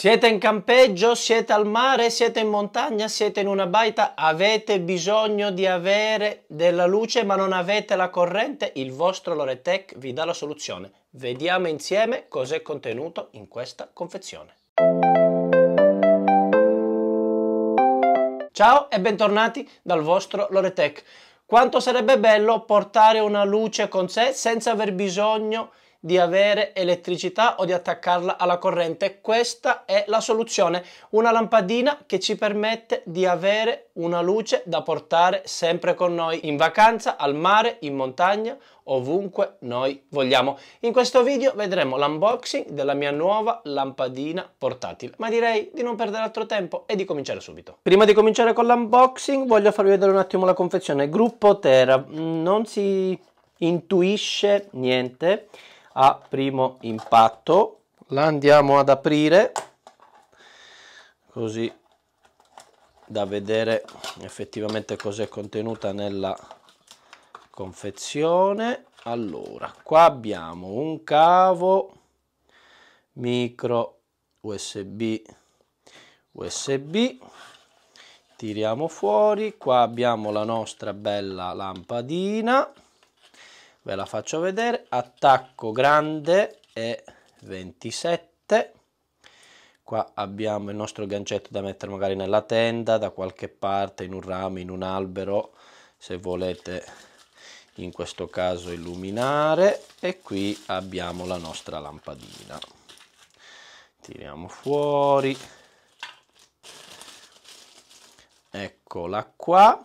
Siete in campeggio, siete al mare, siete in montagna, siete in una baita, avete bisogno di avere della luce ma non avete la corrente, il vostro Loretech vi dà la soluzione. Vediamo insieme cos'è contenuto in questa confezione. Ciao e bentornati dal vostro Loretech. Quanto sarebbe bello portare una luce con sé senza aver bisogno di di avere elettricità o di attaccarla alla corrente. Questa è la soluzione, una lampadina che ci permette di avere una luce da portare sempre con noi in vacanza, al mare, in montagna, ovunque noi vogliamo. In questo video vedremo l'unboxing della mia nuova lampadina portatile, ma direi di non perdere altro tempo e di cominciare subito. Prima di cominciare con l'unboxing voglio farvi vedere un attimo la confezione. Gruppo Terra, non si intuisce niente a primo impatto la andiamo ad aprire così da vedere effettivamente cos'è contenuta nella confezione allora qua abbiamo un cavo micro usb usb tiriamo fuori qua abbiamo la nostra bella lampadina ve la faccio vedere attacco grande e 27 qua abbiamo il nostro gancetto da mettere magari nella tenda da qualche parte in un ramo in un albero se volete in questo caso illuminare e qui abbiamo la nostra lampadina tiriamo fuori eccola qua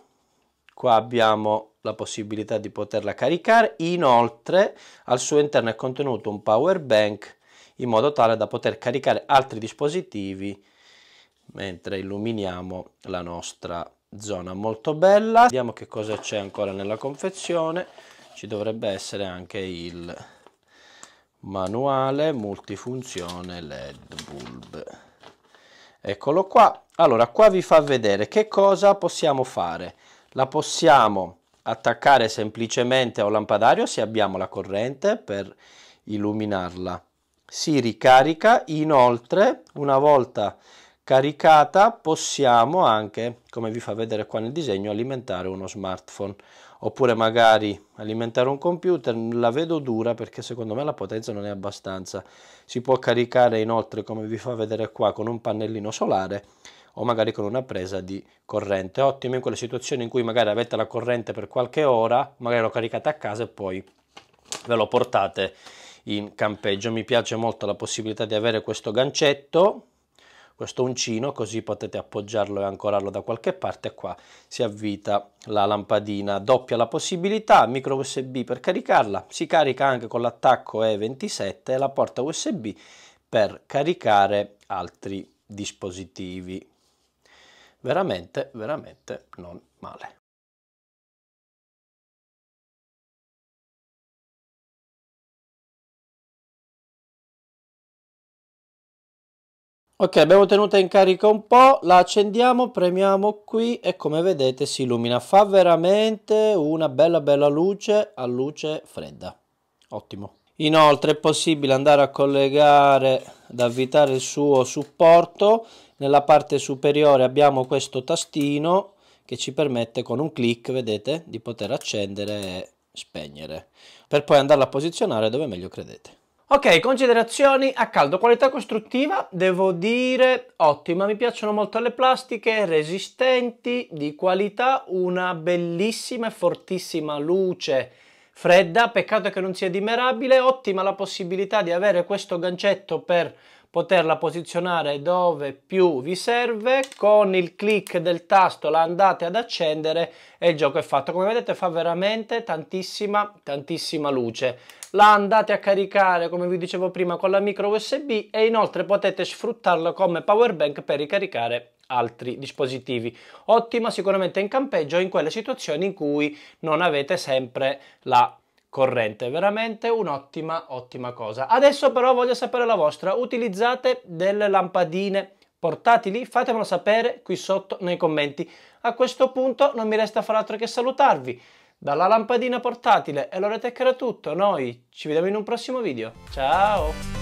qua abbiamo la possibilità di poterla caricare, inoltre al suo interno è contenuto un power bank in modo tale da poter caricare altri dispositivi mentre illuminiamo la nostra zona molto bella vediamo che cosa c'è ancora nella confezione ci dovrebbe essere anche il manuale multifunzione led bulb eccolo qua allora qua vi fa vedere che cosa possiamo fare la possiamo attaccare semplicemente a un lampadario se abbiamo la corrente per illuminarla. Si ricarica, inoltre una volta caricata possiamo anche, come vi fa vedere qua nel disegno, alimentare uno smartphone oppure magari alimentare un computer, la vedo dura perché secondo me la potenza non è abbastanza. Si può caricare inoltre, come vi fa vedere qua, con un pannellino solare o magari con una presa di corrente. Ottimo in quelle situazioni in cui magari avete la corrente per qualche ora, magari lo caricate a casa e poi ve lo portate in campeggio. Mi piace molto la possibilità di avere questo gancetto, questo uncino, così potete appoggiarlo e ancorarlo da qualche parte. Qua si avvita la lampadina, doppia la possibilità, micro USB per caricarla, si carica anche con l'attacco E27 e la porta USB per caricare altri dispositivi veramente, veramente non male. Ok, abbiamo tenuta in carica un po', la accendiamo, premiamo qui e come vedete si illumina. Fa veramente una bella bella luce a luce fredda. Ottimo. Inoltre è possibile andare a collegare, ad avvitare il suo supporto nella parte superiore abbiamo questo tastino che ci permette con un clic vedete di poter accendere e spegnere per poi andarla a posizionare dove meglio credete Ok, considerazioni a caldo, qualità costruttiva, devo dire ottima, mi piacciono molto le plastiche, resistenti, di qualità, una bellissima e fortissima luce fredda, peccato che non sia dimerabile, ottima la possibilità di avere questo gancetto per poterla posizionare dove più vi serve con il click del tasto la andate ad accendere e il gioco è fatto come vedete fa veramente tantissima tantissima luce la andate a caricare come vi dicevo prima con la micro usb e inoltre potete sfruttarla come power bank per ricaricare altri dispositivi. Ottima sicuramente in campeggio in quelle situazioni in cui non avete sempre la corrente. Veramente un'ottima, ottima cosa. Adesso però voglio sapere la vostra. Utilizzate delle lampadine portatili? Fatemelo sapere qui sotto nei commenti. A questo punto non mi resta far altro che salutarvi. Dalla lampadina portatile e Lorete era tutto. Noi ci vediamo in un prossimo video. Ciao!